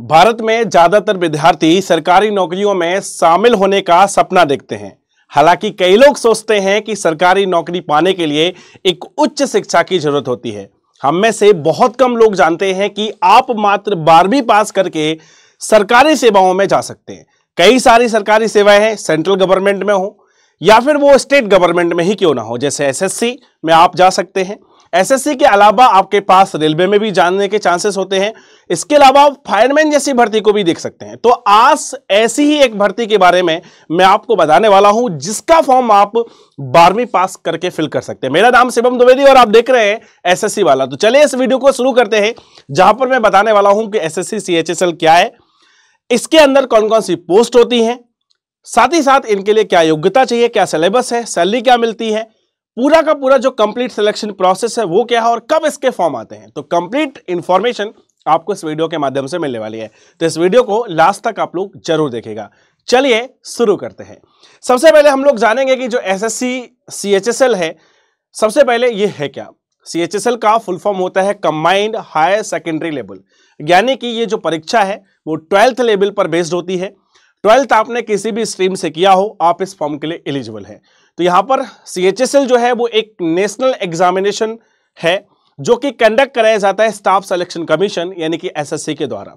भारत में ज़्यादातर विद्यार्थी सरकारी नौकरियों में शामिल होने का सपना देखते हैं हालांकि कई लोग सोचते हैं कि सरकारी नौकरी पाने के लिए एक उच्च शिक्षा की जरूरत होती है हम में से बहुत कम लोग जानते हैं कि आप मात्र बारहवीं पास करके सरकारी सेवाओं में जा सकते हैं कई सारी सरकारी सेवाएं हैं सेंट्रल गवर्नमेंट में हो या फिर वो स्टेट गवर्नमेंट में ही क्यों ना हो जैसे एसएससी में आप जा सकते हैं एसएससी के अलावा आपके पास रेलवे में भी जानने के चांसेस होते हैं इसके अलावा आप फायरमैन जैसी भर्ती को भी देख सकते हैं तो आज ऐसी ही एक भर्ती के बारे में मैं आपको बताने वाला हूं जिसका फॉर्म आप बारहवीं पास करके फिल कर सकते हैं मेरा नाम शिवम द्विवेदी और आप देख रहे हैं एसएससी वाला तो चलिए इस वीडियो को शुरू करते हैं जहां पर मैं बताने वाला हूं कि एस एस क्या है इसके अंदर कौन कौन सी पोस्ट होती है साथ ही साथ इनके लिए क्या योग्यता चाहिए क्या सिलेबस है सैलरी क्या मिलती है पूरा का पूरा जो कंप्लीट सिलेक्शन प्रोसेस है वो क्या है और कब इसके फॉर्म आते हैं तो कंप्लीट इंफॉर्मेशन आपको इस वीडियो के माध्यम से मिलने वाली है तो इस वीडियो को लास्ट तक आप लोग जरूर देखेगा चलिए शुरू करते हैं सबसे पहले हम लोग जानेंगे कि जो एस सीएचएसएल है सबसे पहले ये है क्या सी का फुल फॉर्म होता है कंबाइंड हायर सेकेंडरी लेवल यानी कि ये जो परीक्षा है वो ट्वेल्थ लेवल पर बेस्ड होती है ट्वेल्थ आपने किसी भी स्ट्रीम से किया हो आप इस फॉर्म के लिए एलिजिबल है तो यहां पर सी जो है वो एक नेशनल एग्जामिनेशन है जो कि कंडक्ट कराया जाता है स्टाफ सिलेक्शन कमीशन यानी कि एसएससी के द्वारा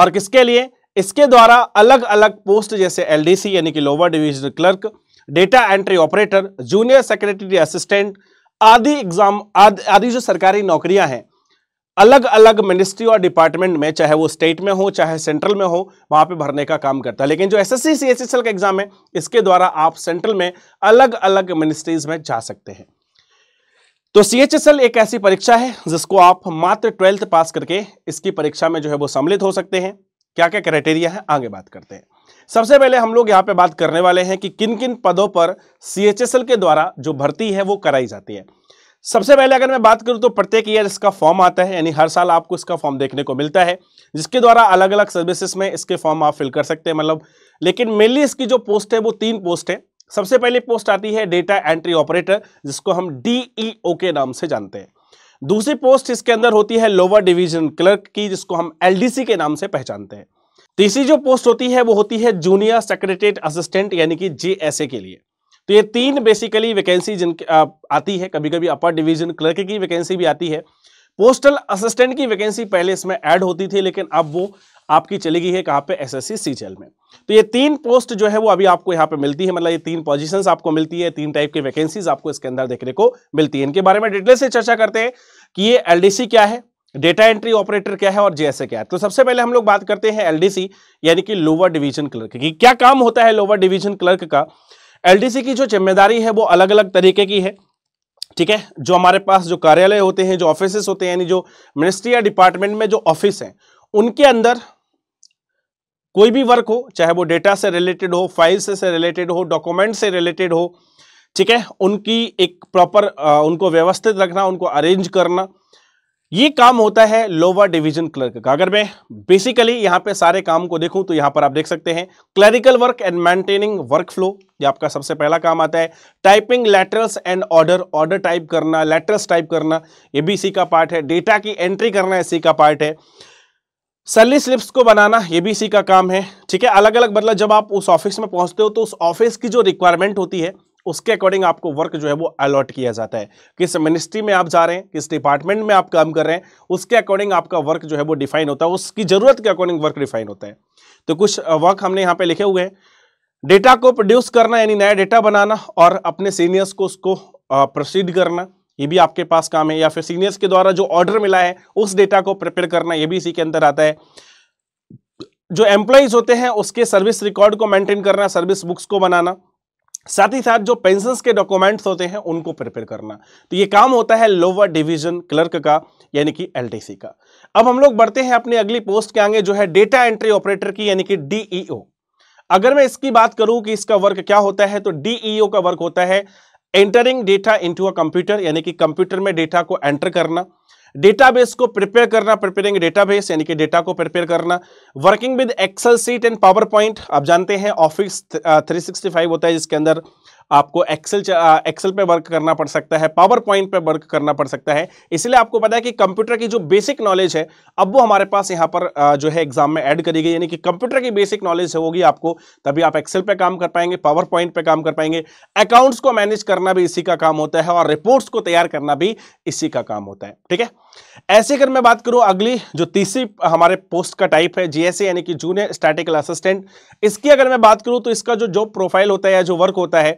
और किसके लिए इसके द्वारा अलग अलग पोस्ट जैसे एलडीसी यानी कि lower divisional clerk data entry operator junior secretary assistant आदि एग्जाम आदि जो सरकारी नौकरियां हैं अलग अलग मिनिस्ट्री और डिपार्टमेंट में चाहे वो स्टेट में हो चाहे सेंट्रल में हो वहाँ पे भरने का काम करता है लेकिन जो एसएससी सीएचएसएल का एग्जाम है इसके द्वारा आप सेंट्रल में अलग अलग मिनिस्ट्रीज में जा सकते हैं तो सीएचएसएल एक ऐसी परीक्षा है जिसको आप मात्र ट्वेल्थ पास करके इसकी परीक्षा में जो है वो सम्मिलित हो सकते हैं क्या क्या क्राइटेरिया है आगे बात करते हैं सबसे पहले हम लोग यहाँ पे बात करने वाले हैं कि किन किन पदों पर सीएचएसएल के द्वारा जो भर्ती है वो कराई जाती है सबसे पहले अगर मैं बात करूं तो प्रत्येक ईयर इसका फॉर्म आता है यानी हर साल आपको इसका फॉर्म देखने को मिलता है जिसके द्वारा अलग अलग सर्विसेज में इसके फॉर्म आप फिल कर सकते हैं मतलब लेकिन मेनली इसकी जो पोस्ट है वो तीन पोस्ट है सबसे पहली पोस्ट आती है डेटा एंट्री ऑपरेटर जिसको हम डीईओ e के नाम से जानते हैं दूसरी पोस्ट इसके अंदर होती है लोअर डिवीजन क्लर्क की जिसको हम एलडीसी के नाम से पहचानते हैं तीसरी जो पोस्ट होती है वो होती है जूनियर सेक्रेटरीट असिस्टेंट यानी कि जेएसए के लिए तो ये तीन बेसिकली वैकेंसी जिनके आती है कभी कभी अपर डिवीजन क्लर्क की वैकेंसी भी आती है पोस्टल असिस्टेंट की वैकेंसी पहले इसमें ऐड होती थी लेकिन अब वो आपकी चली गई है कहाँ पे एसएससी सीजीएल में तो ये तीन पोस्ट जो है वो अभी आपको यहाँ पे मिलती है मतलब ये तीन पोजीशंस आपको मिलती है तीन टाइप की वैकेंसीज आपको इसके अंदर देखने को मिलती है इनके बारे में डिटेल से चर्चा करते हैं कि ये एलडीसी क्या है डेटा एंट्री ऑपरेटर क्या है और जेएसए क्या है तो सबसे पहले हम लोग बात करते हैं एलडीसी यानी कि लोअर डिवीजन क्लर्क की क्या काम होता है लोअर डिवीजन क्लर्क का एलडीसी की जो जिम्मेदारी है वो अलग अलग तरीके की है ठीक है जो हमारे पास जो कार्यालय होते हैं जो ऑफिसेस होते हैं यानी जो मिनिस्ट्री या डिपार्टमेंट में जो ऑफिस हैं उनके अंदर कोई भी वर्क हो चाहे वो डेटा से रिलेटेड हो फाइल से रिलेटेड हो डॉक्यूमेंट से रिलेटेड हो ठीक है उनकी एक प्रॉपर उनको व्यवस्थित रखना उनको अरेंज करना ये काम होता है लोअर डिवीजन क्लर्क का अगर मैं बेसिकली यहां पे सारे काम को देखूं तो यहां पर आप देख सकते हैं clerical work and maintaining work flow ये आपका सबसे पहला काम आता है typing letters and order order type करना लेटर्स टाइप करना ये भी इसी का पार्ट है डेटा की एंट्री करना इसी का पार्ट है सैलरी स्लिप्स को बनाना ये भी इसी का काम है ठीक है अलग अलग मतलब जब आप उस ऑफिस में पहुंचते हो तो उस ऑफिस की जो रिक्वायरमेंट होती है उसके अकॉर्डिंग आपको वर्क जो है वो अलॉट किया जाता है किस मिनिस्ट्री में आप जा रहे हैं किस डिपार्टमेंट में आप काम कर रहे हैं उसके अकॉर्डिंग आपका वर्क जो है वो डिफाइन होता है उसकी ज़रूरत के अकॉर्डिंग वर्क डिफाइन होता है तो कुछ वर्क हमने यहाँ पे लिखे हुए हैं डेटा को प्रोड्यूस करना यानी नया डेटा बनाना और अपने सीनियर्स को उसको प्रोसीड करना ये भी आपके पास काम है या फिर सीनियर्स के द्वारा जो ऑर्डर मिला है उस डेटा को प्रिपेयर करना ये भी इसी के अंदर आता है जो एम्प्लॉयज होते हैं उसके सर्विस रिकॉर्ड को मेंटेन करना सर्विस बुक्स को बनाना साथ ही साथ जो पेंशन के डॉक्यूमेंट्स होते हैं उनको प्रिपेयर करना तो ये काम होता है लोअर डिवीजन क्लर्क का यानी कि एलटीसी का अब हम लोग बढ़ते हैं अपनी अगली पोस्ट के आगे जो है डेटा एंट्री ऑपरेटर की यानी कि डीईओ अगर मैं इसकी बात करूं कि इसका वर्क क्या होता है तो डीईओ का वर्क होता है entering data into a computer यानी कि कंप्यूटर में डेटा को एंटर करना डेटाबेस को प्रिपेयर करना प्रिपेयरिंग डेटाबेस यानी कि डेटा को प्रिपेयर करना working with Excel sheet and PowerPoint आप जानते हैं ऑफिस 365 uh, होता है जिसके अंदर आपको एक्सेल एक्सेल पे वर्क करना पड़ सकता है पावर पॉइंट पे वर्क करना पड़ सकता है इसलिए आपको पता है कि कंप्यूटर की जो बेसिक नॉलेज है अब वो हमारे पास यहाँ पर जो है एग्जाम में ऐड करी गई यानी कि कंप्यूटर की बेसिक नॉलेज होगी आपको तभी आप एक्सेल पे काम कर पाएंगे पावर पॉइंट पर काम कर पाएंगे अकाउंट्स को मैनेज करना भी इसी का काम होता है और रिपोर्ट्स को तैयार करना भी इसी का काम होता है ठीक है ऐसे अगर मैं बात करूं अगली जो तीसरी हमारे पोस्ट का टाइप है जीएसए यानी कि जूनियर स्टैटिकल असिस्टेंट इसकी अगर मैं बात करूं तो इसका जो जॉब प्रोफाइल होता है या जो वर्क होता है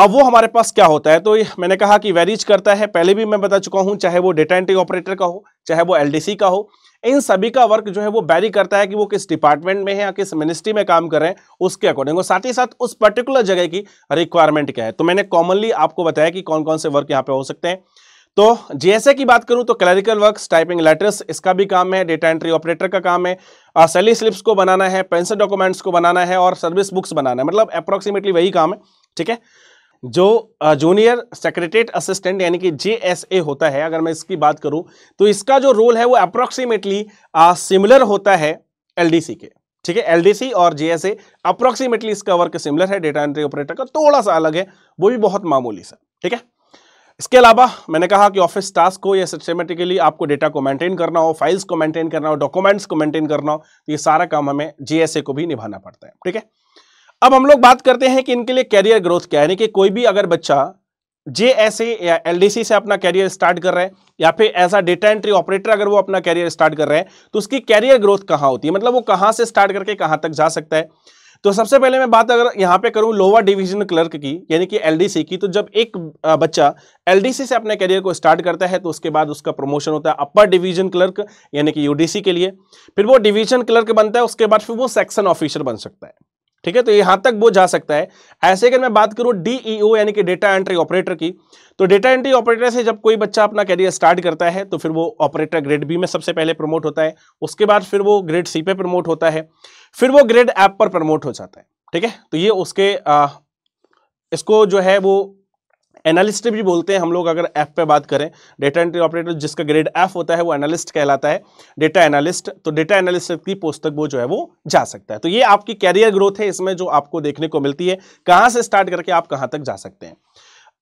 अब वो हमारे पास क्या होता है तो मैंने कहा कि वेरीज करता है पहले भी मैं बता चुका हूँ चाहे वो डेटा एंट्री ऑपरेटर का हो चाहे वो एलडीसी का हो इन सभी का वर्क जो है वो बैरी करता है कि वो किस डिपार्टमेंट में है या किस मिनिस्ट्री में काम कर रहे हैं उसके अकॉर्डिंग और साथ ही साथ उस पर्टिकुलर जगह की रिक्वायरमेंट क्या है तो मैंने कॉमनली आपको बताया कि कौन कौन से वर्क यहाँ पे हो सकते हैं तो जीएसए की बात करूं तो क्लरिकल वर्क टाइपिंग लेटर्स इसका भी काम है डेटा एंट्री ऑपरेटर का काम है सैली स्लिप्स को बनाना है पेंशन डॉक्यूमेंट्स को बनाना है और सर्विस बुक्स बनाना है मतलब अप्रोक्सीमेटली वही काम है ठीक है जो जूनियर सेक्रेटरीट असिस्टेंट यानी कि जेएसए होता है अगर मैं इसकी बात करूं तो इसका जो रोल है वो अप्रोक्सीमेटली सिमिलर होता है एलडीसी के ठीक है एलडीसी और जेएसए अप्रोक्सीमेटली इसका वर्क सिमिलर है डेटा एंट्री ऑपरेटर का थोड़ा सा अलग है वो भी बहुत मामूली सा ठीक है इसके अलावा मैंने कहा कि ऑफिस टास्क को या सिस्टमेटिकली आपको डेटा को मेंटेन करना हो फाइल्स को मेंटेन करना हो डॉक्यूमेंट्स को मेंटेन करना हो तो ये सारा काम हमें जीएसए को भी निभाना पड़ता है ठीक है अब हम लोग बात करते हैं कि इनके लिए कैरियर ग्रोथ क्या है यानी कि कोई भी अगर बच्चा जे एस ए या एल से अपना कैरियर स्टार्ट कर रहे हैं या फिर as a data entry operator अगर वो अपना कैरियर स्टार्ट कर रहे हैं तो उसकी कैरियर ग्रोथ कहाँ होती है मतलब वो कहाँ से स्टार्ट करके कहाँ तक जा सकता है तो सबसे पहले मैं बात अगर यहाँ पे करूँ लोअर डिवीजन क्लर्क की यानी कि सी की तो जब एक बच्चा सी से अपने कैरियर को स्टार्ट करता है तो उसके बाद उसका प्रमोशन होता है अपर डिवीजन क्लर्क यानी कि सी के लिए फिर वो डिवीजन क्लर्क बनता है उसके बाद फिर वो सेक्शन ऑफिसर बन सकता है ठीक है तो यहां तक वो जा सकता है ऐसे अगर मैं बात करूं डीईओ e यानी कि डेटा एंट्री ऑपरेटर की तो डेटा एंट्री ऑपरेटर से जब कोई बच्चा अपना करियर स्टार्ट करता है तो फिर वो ऑपरेटर ग्रेड बी में सबसे पहले प्रमोट होता है उसके बाद फिर वो ग्रेड सी पे प्रमोट होता है फिर वो ग्रेड एप पर प्रमोट हो जाता है ठीक है तो ये उसके आ, इसको जो है वो एनालिस्ट भी बोलते हैं हम लोग अगर एफ पे बात करें डेटा एंट्री ऑपरेटर जिसका ग्रेड एफ होता है वो एनालिस्ट कहलाता है डेटा एनालिस्ट तो डेटा एनालिस्ट की पोस्ट तक वो जो है वो जा सकता है तो ये आपकी कैरियर ग्रोथ है इसमें जो आपको देखने को मिलती है कहाँ से स्टार्ट करके आप कहाँ तक जा सकते हैं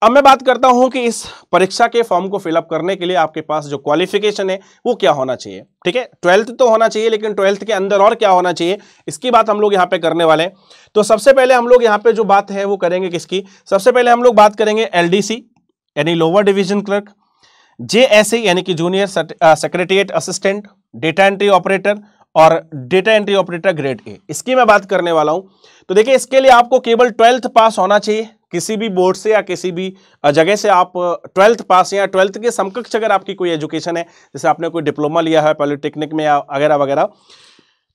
अब मैं बात करता हूं कि इस परीक्षा के फॉर्म को फिलअप करने के लिए आपके पास जो क्वालिफिकेशन है वो क्या होना चाहिए ठीक है ट्वेल्थ तो होना चाहिए लेकिन ट्वेल्थ के अंदर और क्या होना चाहिए इसकी बात हम लोग यहां पे करने वाले हैं तो सबसे पहले हम लोग यहाँ पे जो बात है वो करेंगे किसकी सबसे पहले हम लोग बात करेंगे एल यानी लोअर डिविजन क्लर्क जे यानी कि junior secretariat assistant data entry operator और data entry operator grade A इसकी मैं बात करने वाला हूं तो देखिए इसके लिए आपको केवल ट्वेल्थ पास होना चाहिए किसी भी बोर्ड से या किसी भी जगह से आप ट्वेल्थ पास या ट्वेल्थ के समकक्ष अगर आपकी कोई एजुकेशन है जैसे आपने कोई डिप्लोमा लिया है पॉलिटेक्निक में या वगैरह वगैरह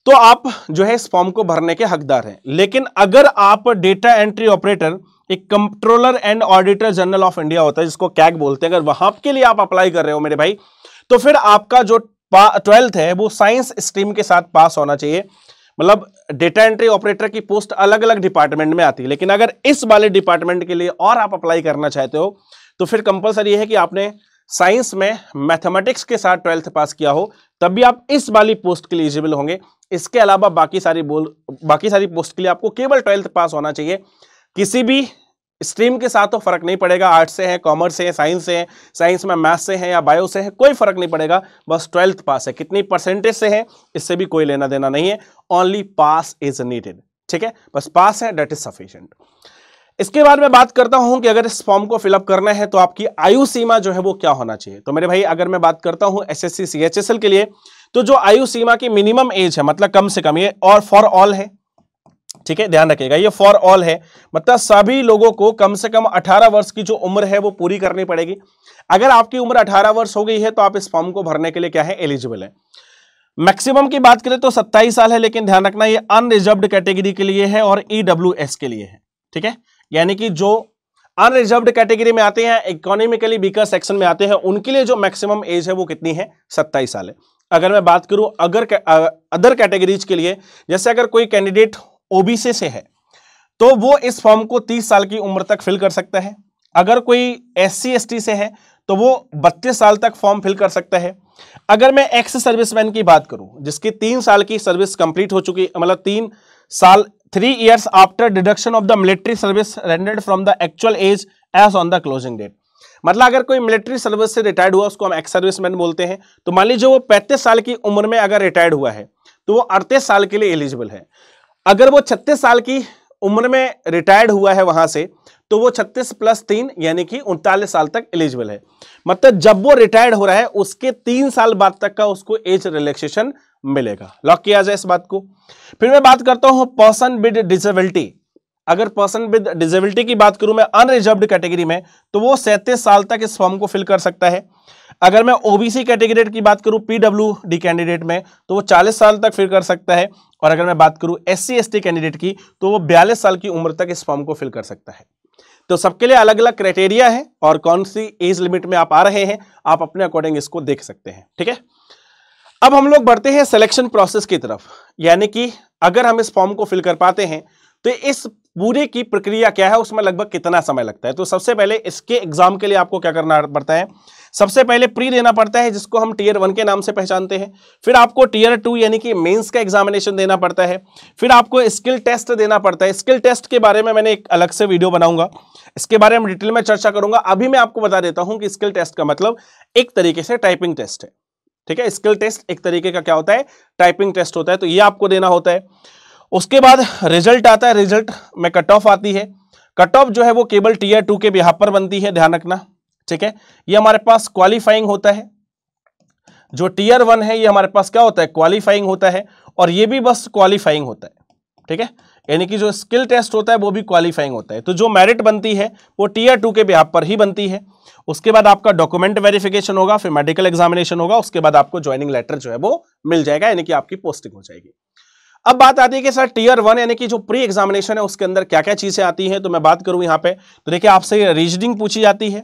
तो आप जो है इस फॉर्म को भरने के हकदार हैं लेकिन अगर आप डेटा एंट्री ऑपरेटर एक controller and auditor general of India होता है जिसको कैग बोलते हैं अगर वहां के लिए आप अप्लाई कर रहे हो मेरे भाई तो फिर आपका जो ट्वेल्थ है वो साइंस स्ट्रीम के साथ पास होना चाहिए मतलब डेटा एंट्री ऑपरेटर की पोस्ट अलग अलग डिपार्टमेंट में आती है लेकिन अगर इस वाले डिपार्टमेंट के लिए और आप अप्लाई करना चाहते हो तो फिर कंपलसरी है कि आपने साइंस में मैथमेटिक्स के साथ ट्वेल्थ पास किया हो तब भी आप इस वाली पोस्ट के लिए एलिजिबल होंगे इसके अलावा बाकी सारी बोल बाकी सारी पोस्ट के लिए आपको केवल ट्वेल्थ पास होना चाहिए किसी भी स्ट्रीम के साथ तो फर्क नहीं पड़ेगा आर्ट्स से है कॉमर्स से है साइंस से है साइंस में मैथ से है या बायो से है कोई फर्क नहीं पड़ेगा बस ट्वेल्थ पास है कितनी परसेंटेज से है इससे भी कोई लेना देना नहीं है ओनली पास इज नीडेड ठीक है बस पास है डेट इज सफिशियंट इसके बाद मैं बात करता हूं कि अगर इस फॉर्म को फिलअप करना है तो आपकी आयु सीमा जो है वो क्या होना चाहिए तो मेरे भाई अगर मैं बात करता हूं एस एस के लिए तो जो आयु सीमा की मिनिमम एज है मतलब कम से कम ये और फॉर ऑल है ठीक है ध्यान रखिएगा ये फॉर ऑल है मतलब सभी लोगों को कम से कम 18 वर्ष की जो उम्र है वो पूरी करनी पड़ेगी अगर आपकी उम्र 18 वर्ष हो गई है तो आप इस फॉर्म को भरने के लिए क्या है एलिजिबल है मैक्सिमम की बात करें तो 27 साल है लेकिन ध्यान रखना ये अनरिजर्व कैटेगरी के लिए है और ईडब्ल्यू e के लिए है ठीक है यानी कि जो अनरिजर्व कैटेगरी में आते हैं इकोनॉमिकली बीकर सेक्शन में आते हैं उनके लिए जो मैक्सिमम एज है वो कितनी है सत्ताईस साल है अगर मैं बात करूं अगर अदर कैटेगरीज के लिए जैसे अगर कोई कैंडिडेट ओबीसी से है तो वो इस फॉर्म को 30 साल की उम्र तक फिल कर सकता है अगर कोई एस सी से है तो वो 32 साल तक फॉर्म फिल कर सकता है अगर मैं एक्स सर्विसमैन की बात करूं जिसकी तीन साल की सर्विस कंप्लीट हो चुकी मतलब तीन साल three years after deduction of the military service rendered from the actual age age on the closing date मतलब अगर कोई मिलिट्री सर्विस से रिटायर्ड हुआ उसको हम एक्स सर्विसमैन बोलते हैं तो मान लीजिए वो पैंतीस साल की उम्र में अगर रिटायर्ड हुआ है तो वो अड़तीस साल के लिए एलिजिबल है अगर वो छत्तीस साल की उम्र में रिटायर्ड हुआ है वहां से तो वो 36 प्लस तीन यानी कि उनतालीस साल तक एलिजिबल है मतलब जब वो रिटायर्ड हो रहा है उसके तीन साल बाद तक का उसको एज रिलैक्सेशन मिलेगा लॉक किया जाए इस बात को फिर मैं बात करता हूं पर्सन विद डिसेबिलिटी अगर पर्सन विद डिजेबिलिटी की बात करूं मैं अनरिजर्व कैटेगरी में तो वो सैंतीस साल तक इस फॉर्म को फिल कर सकता है अगर मैं ओबीसी कैटेगरी की बात करूं पीडब्ल्यू डी कैंडिडेट में तो वो 40 साल तक फिल कर सकता है और अगर मैं बात करूं एस सी कैंडिडेट की तो वो 42 साल की उम्र तक इस फॉर्म को फिल कर सकता है तो सबके लिए अलग अलग क्राइटेरिया है और कौन सी एज लिमिट में आप आ रहे हैं आप अपने अकॉर्डिंग इसको देख सकते हैं ठीक है अब हम लोग बढ़ते हैं सिलेक्शन प्रोसेस की तरफ यानी कि अगर हम इस फॉर्म को फिल कर पाते हैं तो इस पूरे की प्रक्रिया क्या है उसमें लगभग कितना समय लगता है तो सबसे पहले इसके एग्जाम के लिए आपको क्या करना पड़ता है सबसे पहले प्री देना पड़ता है जिसको हम टीयर वन के नाम से पहचानते हैं फिर आपको टीयर टू यानी कि मेंस का एग्जामिनेशन देना पड़ता है फिर आपको स्किल टेस्ट देना पड़ता है स्किल टेस्ट के बारे में मैंने एक अलग से वीडियो बनाऊंगा इसके बारे में डिटेल में चर्चा करूंगा अभी मैं आपको बता देता हूं कि स्किल टेस्ट का मतलब एक तरीके से टाइपिंग टेस्ट है ठीक है स्किल टेस्ट एक तरीके का क्या होता है टाइपिंग टेस्ट होता है तो ये आपको देना होता है उसके बाद रिजल्ट आता है रिजल्ट में कट ऑफ आती है कट ऑफ जो है वो केवल टीयर टू के बिहार पर बनती है ध्यान रखना ठीक है ये हमारे पास क्वालिफाइंग होता है जो टीयर वन है ये हमारे पास क्या होता है क्वालिफाइंग होता है और ये भी बस क्वालिफाइंग होता है ठीक है यानी कि जो स्किल टेस्ट होता है वो भी क्वालिफाइंग होता है तो जो मेरिट बनती है वो टीयर टू के बिहार पर ही बनती है उसके बाद आपका डॉक्यूमेंट वेरिफिकेशन होगा फिर मेडिकल एग्जामिनेशन होगा उसके बाद आपको ज्वाइनिंग लेटर जो है वो मिल जाएगा यानी कि आपकी पोस्टिंग हो जाएगी अब बात आती है कि सर टीयर वन यानी कि जो प्री एग्जामिनेशन है उसके अंदर क्या क्या चीजें आती हैं तो मैं बात करूं यहाँ पे तो देखिए आपसे रीजनिंग पूछी जाती है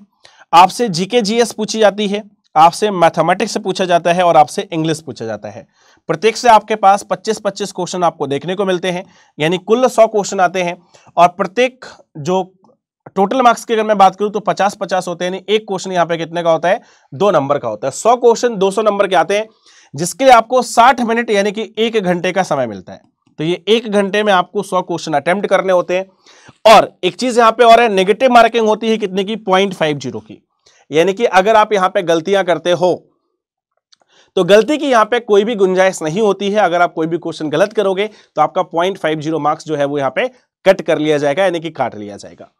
आपसे जीके जीएस पूछी जाती है आपसे मैथमेटिक्स पूछा जाता है और आपसे इंग्लिश पूछा जाता है प्रत्येक से आपके पास 25-25 क्वेश्चन आपको देखने को मिलते हैं यानी कुल 100 क्वेश्चन आते हैं और प्रत्येक जो टोटल मार्क्स की अगर मैं बात करूं तो 50-50 होते हैं एक क्वेश्चन यहाँ पे कितने का होता है दो नंबर का होता है 100 क्वेश्चन 200 नंबर के आते हैं जिसके लिए आपको 60 मिनट यानी कि एक घंटे का समय मिलता है तो ये एक घंटे में आपको 100 क्वेश्चन अटेम्प्ट करने होते हैं और एक चीज यहाँ पे और है नेगेटिव मार्किंग होती है कितने की पॉइंट की यानी कि अगर आप यहाँ पे गलतियां करते हो तो गलती की यहाँ पे कोई भी गुंजाइश नहीं होती है अगर आप कोई भी क्वेश्चन गलत करोगे तो आपका पॉइंट फाइव जीरो मार्क्स जो है वो यहाँ पे कट कर लिया जाएगा यानी कि काट लिया जाएगा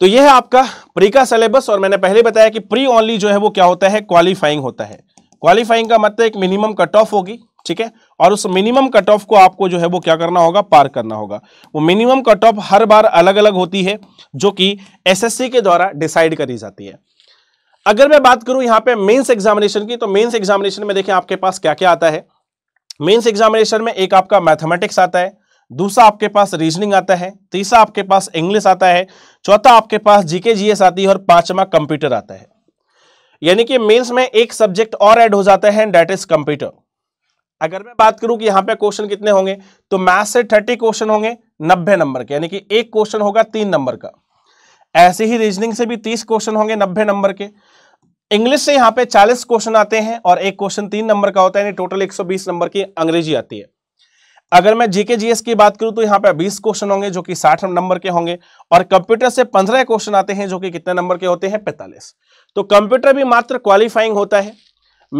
तो यह है आपका प्री का सिलेबस और मैंने पहले बताया कि प्री ओनली जो है वो क्या होता है क्वालिफाइंग होता है क्वालिफाइंग का मतलब एक मिनिमम कट ऑफ होगी ठीक है और उस मिनिमम कट ऑफ को आपको जो है वो क्या करना होगा पार करना होगा वो मिनिमम कट ऑफ हर बार अलग अलग होती है जो कि एसएससी के द्वारा डिसाइड करी जाती है अगर मैं बात करूं यहां पे मेंस एग्जामिनेशन की तो मेंस एग्जामिनेशन में देखें आपके पास क्या क्या आता है मेंस एग्जामिनेशन में एक आपका मैथमेटिक्स आता है दूसरा आपके पास रीजनिंग आता है तीसरा आपके पास इंग्लिश आता है चौथा आपके पास जीके जीएस आती है और पांचवा कंप्यूटर आता है यानी कि मेंस में एक सब्जेक्ट और ऐड हो जाता है डेट इज कंप्यूटर अगर मैं बात करूं कि यहां पे क्वेश्चन कितने होंगे तो मैथ से थर्टी क्वेश्चन होंगे नब्बे नंबर के यानी कि एक क्वेश्चन होगा तीन नंबर का ऐसे ही रीजनिंग से भी तीस क्वेश्चन होंगे नब्बे नंबर के इंग्लिश से यहां पे चालीस क्वेश्चन आते हैं और एक क्वेश्चन तीन नंबर का होता है यानी टोटल एक सौ बीस नंबर की अंग्रेजी आती है अगर मैं जीके जीएस की बात करूं तो यहां पे 20 क्वेश्चन होंगे जो कि 60 नंबर के होंगे और कंप्यूटर से 15 क्वेश्चन आते हैं जो कि कितने नंबर के होते हैं 45 तो कंप्यूटर भी मात्र क्वालिफाइंग होता है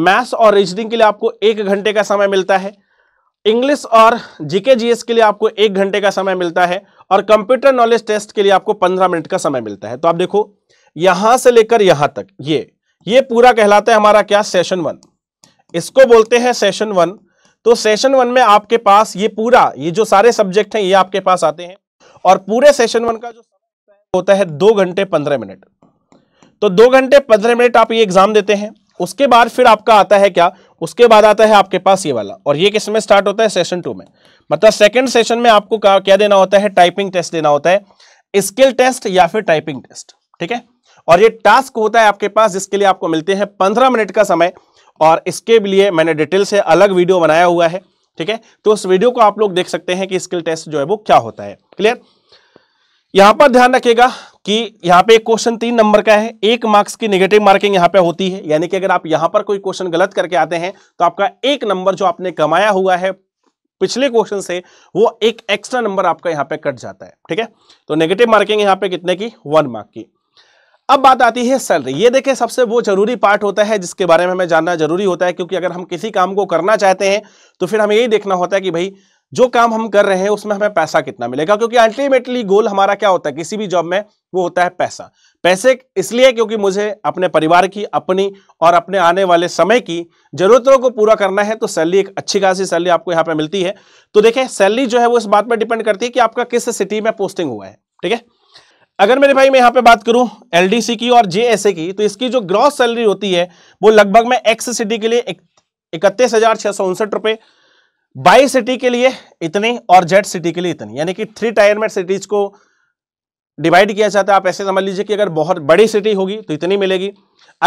मैथ्स और रीजनिंग के लिए आपको एक घंटे का समय मिलता है इंग्लिश और जीके जीएस के लिए आपको एक घंटे का समय मिलता है और कंप्यूटर नॉलेज टेस्ट के लिए आपको पंद्रह मिनट का समय मिलता है तो आप देखो यहां से लेकर यहां तक ये ये पूरा कहलाता है हमारा क्या सेशन वन इसको बोलते हैं सेशन वन तो सेशन वन में आपके पास ये पूरा ये जो सारे सब्जेक्ट हैं ये आपके पास आते हैं और पूरे सेशन वन का जो होता है दो घंटे पंद्रह मिनट तो दो घंटे पंद्रह मिनट आप ये एग्जाम देते हैं उसके बाद फिर आपका आता है क्या उसके बाद आता है आपके पास ये वाला और ये किस में स्टार्ट होता है सेशन टू में मतलब सेकेंड सेशन में आपको क्या देना होता है टाइपिंग टेस्ट देना होता है स्किल टेस्ट या फिर टाइपिंग टेस्ट ठीक है और ये टास्क होता है आपके पास जिसके लिए आपको मिलते हैं पंद्रह मिनट का समय और इसके लिए मैंने डिटेल से अलग वीडियो बनाया हुआ है ठीक है तो उस वीडियो को आप लोग देख सकते हैं कि स्किल टेस्ट जो है वो क्या होता है क्लियर यहां पर ध्यान रखिएगा कि यहाँ पे क्वेश्चन तीन नंबर का है एक मार्क्स की नेगेटिव मार्किंग यहाँ पे होती है यानी कि अगर आप यहां पर कोई क्वेश्चन गलत करके आते हैं तो आपका एक नंबर जो आपने कमाया हुआ है पिछले क्वेश्चन से वो एक एक्स्ट्रा नंबर आपका यहाँ पे कट जाता है ठीक है तो नेगेटिव मार्किंग यहाँ पे कितने की वन मार्क की अब बात आती है सैलरी ये देखें सबसे वो जरूरी पार्ट होता है जिसके बारे में हमें जानना जरूरी होता है क्योंकि अगर हम किसी काम को करना चाहते हैं तो फिर हमें यही देखना होता है कि भाई जो काम हम कर रहे हैं उसमें हमें पैसा कितना मिलेगा क्योंकि अल्टीमेटली गोल हमारा क्या होता है किसी भी जॉब में वो होता है पैसा पैसे इसलिए क्योंकि मुझे अपने परिवार की अपनी और अपने आने वाले समय की जरूरतों को पूरा करना है तो सैलरी एक अच्छी खासी सैलरी आपको यहाँ पे मिलती है तो देखें सैलरी जो है वो इस बात पर डिपेंड करती है कि आपका किस सिटी में पोस्टिंग हुआ है ठीक है अगर मेरे भाई मैं यहाँ पे बात करूं एल की और जे की तो इसकी जो ग्रॉस सैलरी होती है वो लगभग मैं एक्स सिटी के लिए इकतीस हजार छह सौ उनसठ रुपए बाई सिटी के लिए इतनी और जेड सिटी के लिए इतनी यानी कि थ्री टायर में सिटीज को डिवाइड किया जाता है आप ऐसे समझ लीजिए कि अगर बहुत बड़ी सिटी होगी तो इतनी मिलेगी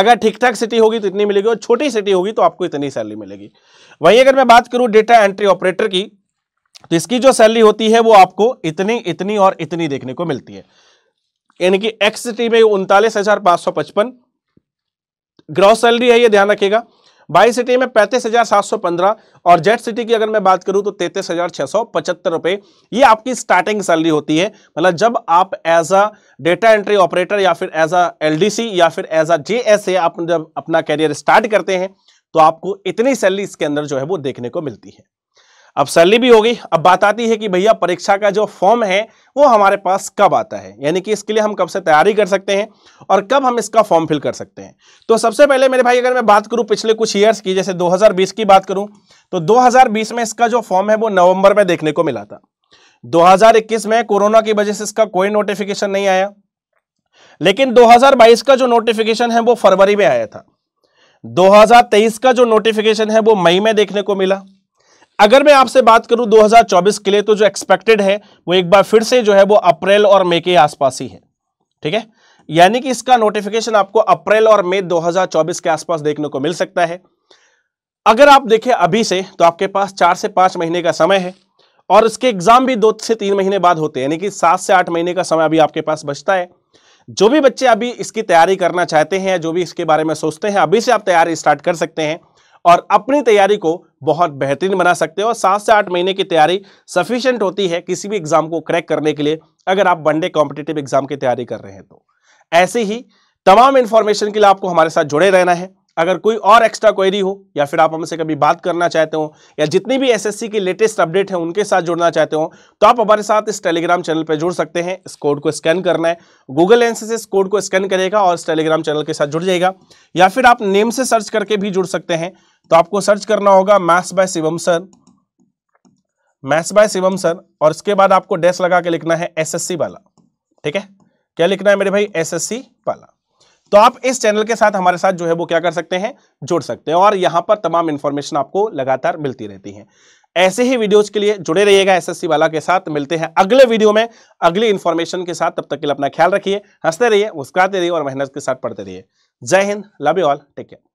अगर ठीक ठाक सिटी होगी तो इतनी मिलेगी और छोटी सिटी होगी तो आपको इतनी सैलरी मिलेगी वहीं अगर मैं बात करूं डेटा एंट्री ऑपरेटर की तो इसकी जो सैलरी होती है वो आपको इतनी इतनी और इतनी देखने को मिलती है यानी कि एक्स टी में उनतालीस हजार पांच सौ पचपन ग्रॉस सैलरी है ये ध्यान रखिएगा बाई सिटी में पैंतीस हजार सात सौ पंद्रह और जेड सिटी की अगर मैं बात करूं तो तैतीस हजार छह सौ पचहत्तर रुपए ये आपकी स्टार्टिंग सैलरी होती है मतलब जब आप as a data entry operator या फिर एज अ एलडीसी या फिर एज अ जेएसए आप जब अपना कैरियर स्टार्ट करते हैं तो आपको इतनी सैलरी इसके अंदर जो है वो देखने को मिलती है अब सैलरी भी हो गई अब बात आती है कि भैया परीक्षा का जो फॉर्म है वो हमारे पास कब आता है यानी कि इसके लिए हम कब से तैयारी कर सकते हैं और कब हम इसका फॉर्म फिल कर सकते हैं तो सबसे पहले मेरे भाई अगर मैं बात करूं पिछले कुछ ईयर्स की जैसे 2020 की बात करूं तो 2020 में इसका जो फॉर्म है वो नवंबर में देखने को मिला था दो में कोरोना की वजह से इसका कोई नोटिफिकेशन नहीं आया लेकिन दो का जो नोटिफिकेशन है वो फरवरी में आया था दो का जो नोटिफिकेशन है वो मई में देखने को मिला अगर मैं आपसे बात करूं 2024 के लिए तो जो एक्सपेक्टेड है वो एक बार फिर से जो है वो अप्रैल और मई के आसपास ही है ठीक है यानी कि इसका नोटिफिकेशन आपको अप्रैल और मई 2024 के आसपास देखने को मिल सकता है अगर आप देखें अभी से तो आपके पास चार से पांच महीने का समय है और इसके एग्जाम भी दो से तीन महीने बाद होते हैं यानी कि सात से आठ महीने का समय अभी आपके पास बचता है जो भी बच्चे अभी इसकी तैयारी करना चाहते हैं जो भी इसके बारे में सोचते हैं अभी से आप तैयारी स्टार्ट कर सकते हैं और अपनी तैयारी को बहुत बेहतरीन बना सकते हो और सात से आठ महीने की तैयारी सफिशियंट होती है किसी भी एग्जाम को क्रैक करने के लिए अगर आप वनडे कॉम्पिटेटिव एग्जाम की तैयारी कर रहे हैं तो ऐसे ही तमाम इन्फॉर्मेशन के लिए आपको हमारे साथ जुड़े रहना है अगर कोई और एक्स्ट्रा क्वेरी हो या फिर आप हमसे कभी बात करना चाहते हो या जितनी भी एसएससी की लेटेस्ट अपडेट है उनके साथ जुड़ना चाहते हो तो आप हमारे साथ इस टेलीग्राम चैनल पर जुड़ सकते हैं इस कोड को स्कैन करना है गूगल इस कोड को स्कैन करेगा और इस टेलीग्राम चैनल के साथ जुड़ जाएगा या फिर आप नेम से सर्च करके भी जुड़ सकते हैं तो आपको सर्च करना होगा maths by Shivam sir maths by Shivam sir और इसके बाद आपको डैश लगा के लिखना है सी वाला ठीक है क्या लिखना है मेरे भाई सी वाला तो आप इस चैनल के साथ हमारे साथ जो है वो क्या कर सकते हैं जुड़ सकते हैं और यहां पर तमाम इंफॉर्मेशन आपको लगातार मिलती रहती है ऐसे ही वीडियोज के लिए जुड़े रहिएगा एसएससी वाला के साथ मिलते हैं अगले वीडियो में अगली इन्फॉर्मेशन के साथ तब तक के लिए अपना ख्याल रखिए हंसते रहिए मुस्कुराते रहिए और मेहनत के साथ पढ़ते रहिए जय हिंद love you all take care